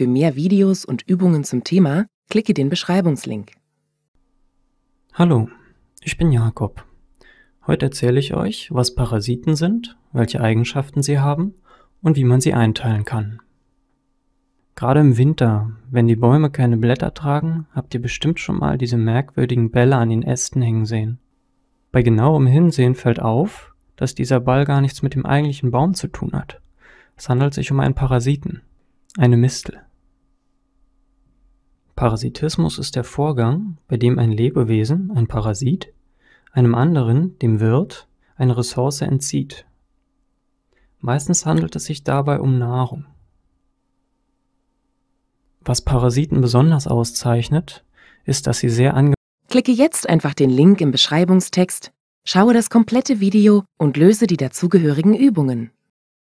Für mehr Videos und Übungen zum Thema klicke den Beschreibungslink. Hallo, ich bin Jakob. Heute erzähle ich euch, was Parasiten sind, welche Eigenschaften sie haben und wie man sie einteilen kann. Gerade im Winter, wenn die Bäume keine Blätter tragen, habt ihr bestimmt schon mal diese merkwürdigen Bälle an den Ästen hängen sehen. Bei genauem Hinsehen fällt auf, dass dieser Ball gar nichts mit dem eigentlichen Baum zu tun hat. Es handelt sich um einen Parasiten, eine Mistel. Parasitismus ist der Vorgang, bei dem ein Lebewesen, ein Parasit, einem anderen, dem Wirt, eine Ressource entzieht. Meistens handelt es sich dabei um Nahrung. Was Parasiten besonders auszeichnet, ist, dass sie sehr ange Klicke jetzt einfach den Link im Beschreibungstext, schaue das komplette Video und löse die dazugehörigen Übungen.